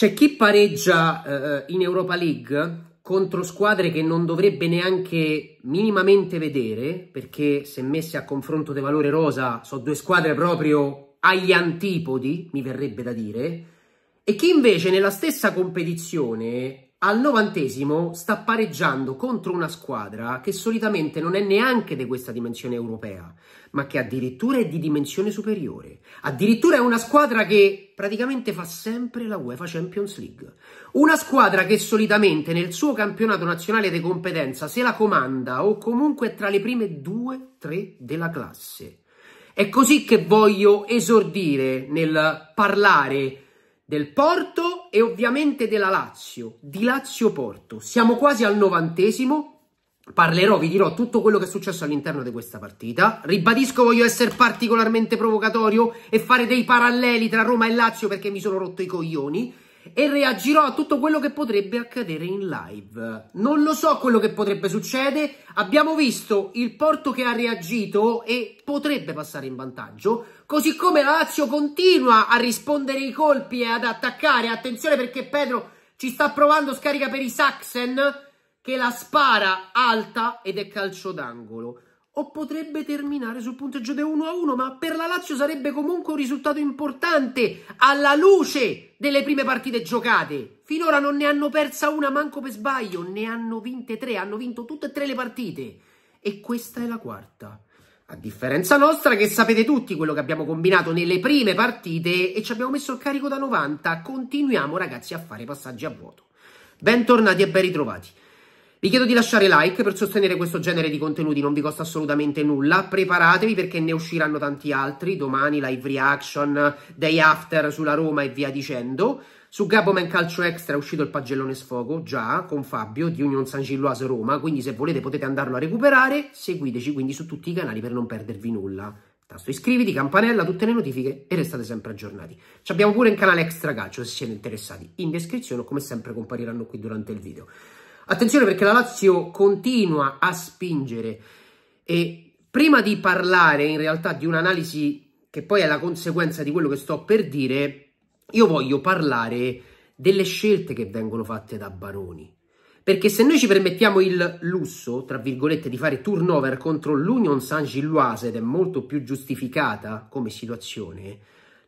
C'è chi pareggia eh, in Europa League contro squadre che non dovrebbe neanche minimamente vedere, perché se messe a confronto di valore rosa sono due squadre proprio agli antipodi, mi verrebbe da dire, e chi invece nella stessa competizione al novantesimo sta pareggiando contro una squadra che solitamente non è neanche di questa dimensione europea, ma che addirittura è di dimensione superiore. Addirittura è una squadra che praticamente fa sempre la UEFA Champions League. Una squadra che solitamente nel suo campionato nazionale di competenza se la comanda o comunque è tra le prime due, tre della classe. È così che voglio esordire nel parlare del Porto e ovviamente della Lazio, di Lazio Porto. Siamo quasi al novantesimo. Parlerò, vi dirò tutto quello che è successo all'interno di questa partita. Ribadisco, voglio essere particolarmente provocatorio e fare dei paralleli tra Roma e Lazio perché mi sono rotto i coglioni e reagirò a tutto quello che potrebbe accadere in live. Non lo so quello che potrebbe succedere, abbiamo visto il Porto che ha reagito e potrebbe passare in vantaggio, così come la Lazio continua a rispondere ai colpi e ad attaccare, attenzione perché Pedro ci sta provando scarica per i Saxen che la spara alta ed è calcio d'angolo o potrebbe terminare sul punteggio di 1 a 1, ma per la Lazio sarebbe comunque un risultato importante alla luce delle prime partite giocate. Finora non ne hanno persa una manco per sbaglio, ne hanno vinte tre, hanno vinto tutte e tre le partite e questa è la quarta. A differenza nostra che sapete tutti quello che abbiamo combinato nelle prime partite e ci abbiamo messo il carico da 90, continuiamo ragazzi a fare passaggi a vuoto. Bentornati e ben ritrovati. Vi chiedo di lasciare like per sostenere questo genere di contenuti, non vi costa assolutamente nulla. Preparatevi perché ne usciranno tanti altri, domani live reaction, day after sulla Roma e via dicendo. Su Gaboman Calcio Extra è uscito il pagellone sfogo, già, con Fabio, di Union San Gilloise Roma, quindi se volete potete andarlo a recuperare. Seguiteci quindi su tutti i canali per non perdervi nulla. Tasto iscriviti, campanella, tutte le notifiche e restate sempre aggiornati. Ci abbiamo pure un canale extra calcio se siete interessati. In descrizione, come sempre, compariranno qui durante il video. Attenzione perché la Lazio continua a spingere e prima di parlare in realtà di un'analisi che poi è la conseguenza di quello che sto per dire, io voglio parlare delle scelte che vengono fatte da Baroni. Perché se noi ci permettiamo il lusso, tra virgolette, di fare turnover contro l'Union Saint-Gilloise ed è molto più giustificata come situazione,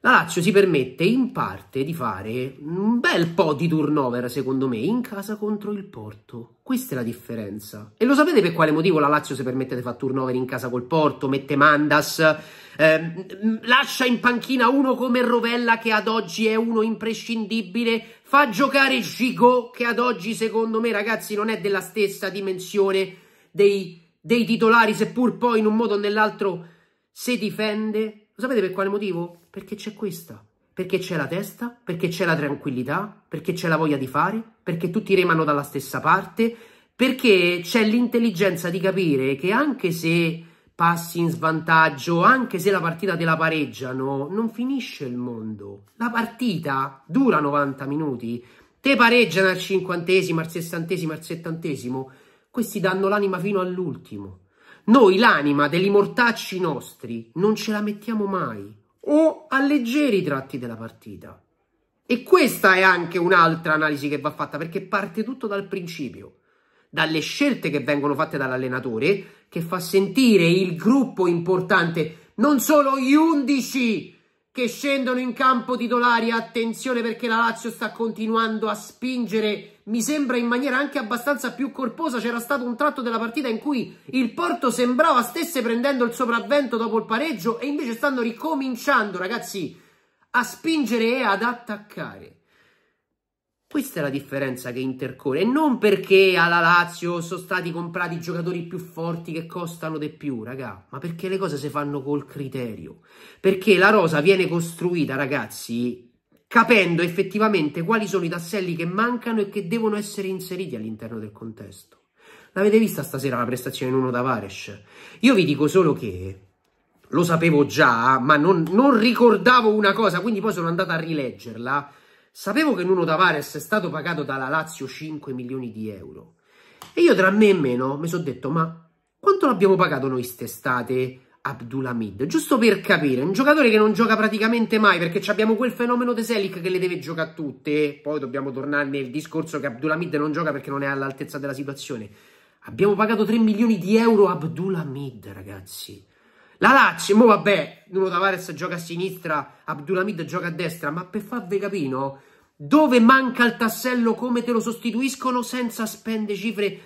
la Lazio si permette in parte di fare un bel po' di turnover, secondo me, in casa contro il Porto. Questa è la differenza. E lo sapete per quale motivo la Lazio si permette di fare turnover in casa col Porto, mette Mandas, eh, lascia in panchina uno come Rovella che ad oggi è uno imprescindibile, fa giocare Gigot che ad oggi secondo me ragazzi non è della stessa dimensione dei, dei titolari seppur poi in un modo o nell'altro si difende lo sapete per quale motivo? Perché c'è questa. Perché c'è la testa, perché c'è la tranquillità, perché c'è la voglia di fare, perché tutti remano dalla stessa parte, perché c'è l'intelligenza di capire che anche se passi in svantaggio, anche se la partita te la pareggiano, non finisce il mondo. La partita dura 90 minuti, te pareggiano al cinquantesimo, al sessantesimo, al settantesimo, questi danno l'anima fino all'ultimo. Noi l'anima degli mortacci nostri non ce la mettiamo mai o a leggeri tratti della partita. E questa è anche un'altra analisi che va fatta perché parte tutto dal principio, dalle scelte che vengono fatte dall'allenatore che fa sentire il gruppo importante, non solo gli undici che scendono in campo titolari. Attenzione perché la Lazio sta continuando a spingere, mi sembra in maniera anche abbastanza più corposa. C'era stato un tratto della partita in cui il Porto sembrava stesse prendendo il sopravvento dopo il pareggio e invece stanno ricominciando, ragazzi, a spingere e ad attaccare. Questa è la differenza che intercorre. E non perché alla Lazio sono stati comprati giocatori più forti che costano di più, raga. Ma perché le cose si fanno col criterio. Perché la rosa viene costruita, ragazzi, capendo effettivamente quali sono i tasselli che mancano e che devono essere inseriti all'interno del contesto. L'avete vista stasera la prestazione in uno da Varesh? Io vi dico solo che lo sapevo già, ma non, non ricordavo una cosa, quindi poi sono andata a rileggerla Sapevo che Nuno Tavares è stato pagato dalla Lazio 5 milioni di euro. E io tra me e meno mi sono detto, ma quanto l'abbiamo pagato noi st'estate Abdulhamid? Giusto per capire, un giocatore che non gioca praticamente mai perché abbiamo quel fenomeno De Selic che le deve giocare tutte. Poi dobbiamo tornare nel discorso che Abdulhamid non gioca perché non è all'altezza della situazione. Abbiamo pagato 3 milioni di euro Abdulhamid, ragazzi. La Lazio, mo vabbè, Nuno Tavares gioca a sinistra, Abdulhamid gioca a destra, ma per farvi capire, Dove manca il tassello, come te lo sostituiscono senza spendere cifre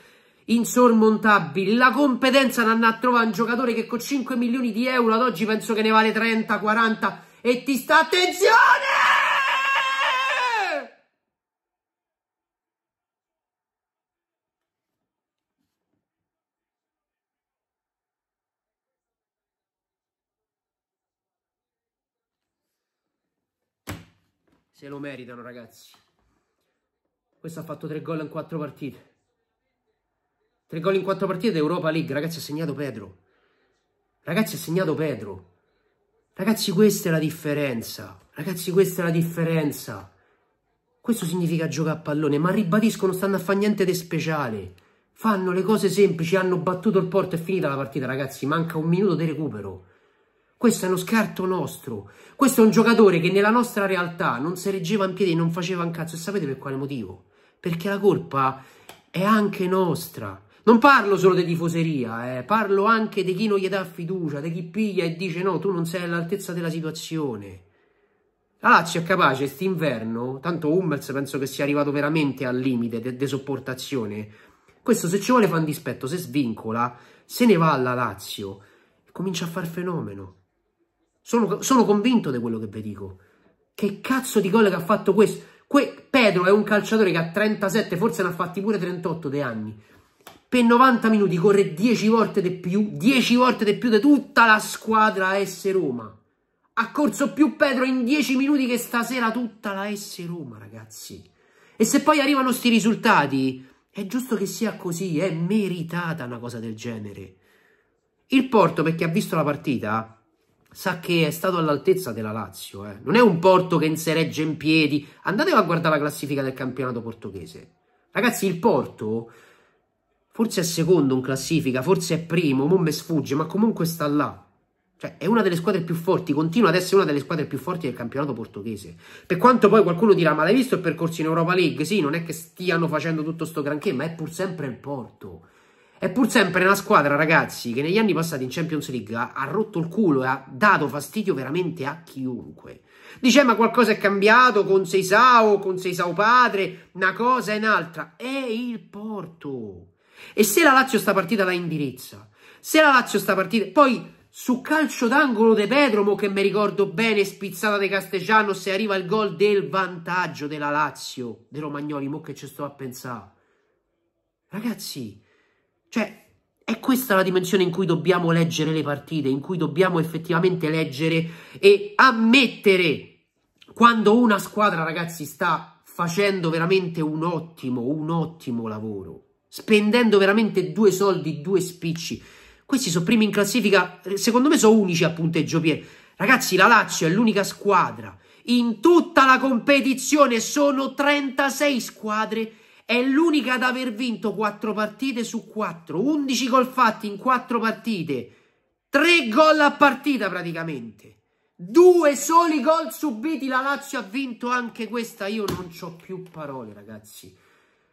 insormontabili. La competenza non a trovare un giocatore che con 5 milioni di euro ad oggi penso che ne vale 30, 40 e ti sta attenzione! se lo meritano ragazzi. Questo ha fatto tre gol in quattro partite. Tre gol in quattro partite Europa League, ragazzi ha segnato Pedro. Ragazzi ha segnato Pedro. Ragazzi questa è la differenza. Ragazzi questa è la differenza. Questo significa giocare a pallone, ma ribadisco non stanno a fare niente di speciale. Fanno le cose semplici, hanno battuto il porto, è finita la partita ragazzi, manca un minuto di recupero. Questo è uno scarto nostro. Questo è un giocatore che nella nostra realtà non si reggeva in piedi non faceva un cazzo. E sapete per quale motivo? Perché la colpa è anche nostra. Non parlo solo di tifoseria, eh. parlo anche di chi non gli dà fiducia, di chi piglia e dice no, tu non sei all'altezza della situazione. La Lazio è capace quest'inverno, tanto Hummels penso che sia arrivato veramente al limite di de- sopportazione. Questo se ci vuole fa un dispetto, se svincola, se ne va alla Lazio e comincia a far fenomeno. Sono, sono convinto di quello che vi dico. Che cazzo di gol che ha fatto questo? Que Pedro è un calciatore che ha 37, forse ne ha fatti pure 38 di anni. Per 90 minuti corre 10 volte di più, 10 volte di più di tutta la squadra S Roma. Ha corso più Pedro in 10 minuti che stasera tutta la S Roma, ragazzi. E se poi arrivano sti risultati, è giusto che sia così, è meritata una cosa del genere. Il Porto, perché ha visto la partita, sa che è stato all'altezza della Lazio. Eh. Non è un Porto che insereggia in piedi. Andate a guardare la classifica del campionato portoghese. Ragazzi, il Porto forse è secondo in classifica, forse è primo, non mi sfugge, ma comunque sta là. Cioè, è una delle squadre più forti, continua ad essere una delle squadre più forti del campionato portoghese. Per quanto poi qualcuno dirà, ma l'hai visto il percorso in Europa League? Sì, non è che stiano facendo tutto sto granché, ma è pur sempre il Porto. È pur sempre una squadra, ragazzi, che negli anni passati in Champions League ha, rotto il culo e ha dato fastidio veramente a chiunque. Dice, eh, ma qualcosa è cambiato con Seisao, con Seisao padre, una cosa e un'altra. È il Porto. E se la Lazio sta partita da indirizza, se la Lazio sta partita... Poi su calcio d'angolo De Pedromo, che mi ricordo bene, spizzata de Castellano, se arriva il gol del vantaggio della Lazio, de Romagnoli, mo che ci sto a pensare. Ragazzi, cioè, è questa la dimensione in cui dobbiamo leggere le partite, in cui dobbiamo effettivamente leggere e ammettere quando una squadra, ragazzi, sta facendo veramente un ottimo, un ottimo lavoro, spendendo veramente due soldi, due spicci. Questi sono primi in classifica, secondo me sono unici a punteggio Pier. Ragazzi, la Lazio è l'unica squadra in tutta la competizione, sono 36 squadre è l'unica ad aver vinto 4 partite su 4, 11 gol fatti in 4 partite, 3 gol a partita praticamente. Due soli gol subiti, la Lazio ha vinto anche questa, io non ho più parole ragazzi.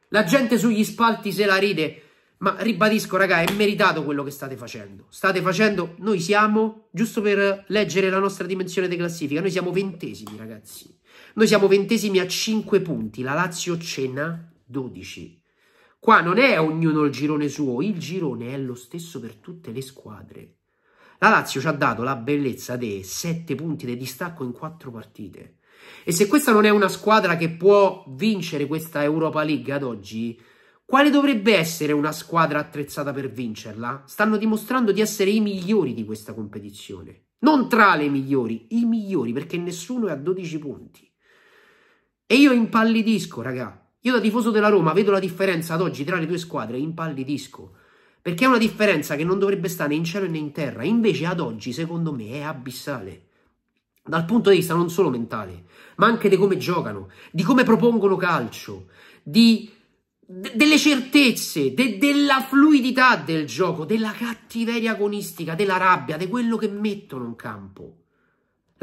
La gente sugli spalti se la ride, ma ribadisco raga, è meritato quello che state facendo. State facendo, noi siamo, giusto per leggere la nostra dimensione di classifica, noi siamo ventesimi ragazzi. Noi siamo ventesimi a 5 punti, la Lazio cena 12. Qua non è ognuno il girone suo, il girone è lo stesso per tutte le squadre. La Lazio ci ha dato la bellezza dei 7 punti di distacco in 4 partite. E se questa non è una squadra che può vincere questa Europa League ad oggi, quale dovrebbe essere una squadra attrezzata per vincerla? Stanno dimostrando di essere i migliori di questa competizione. Non tra le migliori, i migliori, perché nessuno è a 12 punti. E io impallidisco, ragazzi. Io da tifoso della Roma vedo la differenza ad oggi tra le due squadre in impallidisco. Perché è una differenza che non dovrebbe stare né in cielo né in terra. Invece ad oggi, secondo me, è abissale. Dal punto di vista non solo mentale, ma anche di come giocano, di come propongono calcio, di, de, delle certezze, de, della fluidità del gioco, della cattiveria agonistica, della rabbia, di quello che mettono in campo.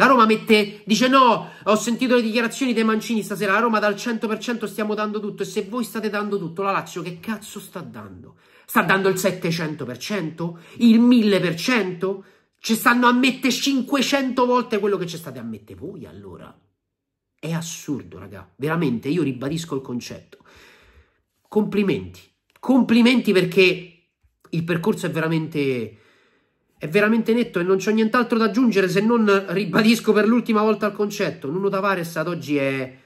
La Roma mette, dice no, ho sentito le dichiarazioni dei Mancini stasera, la Roma dal 100% stiamo dando tutto e se voi state dando tutto, la Lazio che cazzo sta dando? Sta dando il 700%? Il 1000%? Ci stanno a mettere 500 volte quello che ci state a mettere voi allora? È assurdo, raga, veramente, io ribadisco il concetto. Complimenti, complimenti perché il percorso è veramente è veramente netto e non c'ho nient'altro da aggiungere se non ribadisco per l'ultima volta il concetto. Nuno Tavares ad oggi è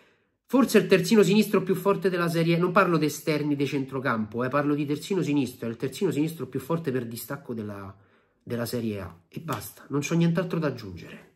forse il terzino sinistro più forte della serie. Non parlo di esterni di centrocampo, eh, parlo di terzino sinistro. È il terzino sinistro più forte per distacco della, della Serie A. E basta, non c'ho nient'altro da aggiungere.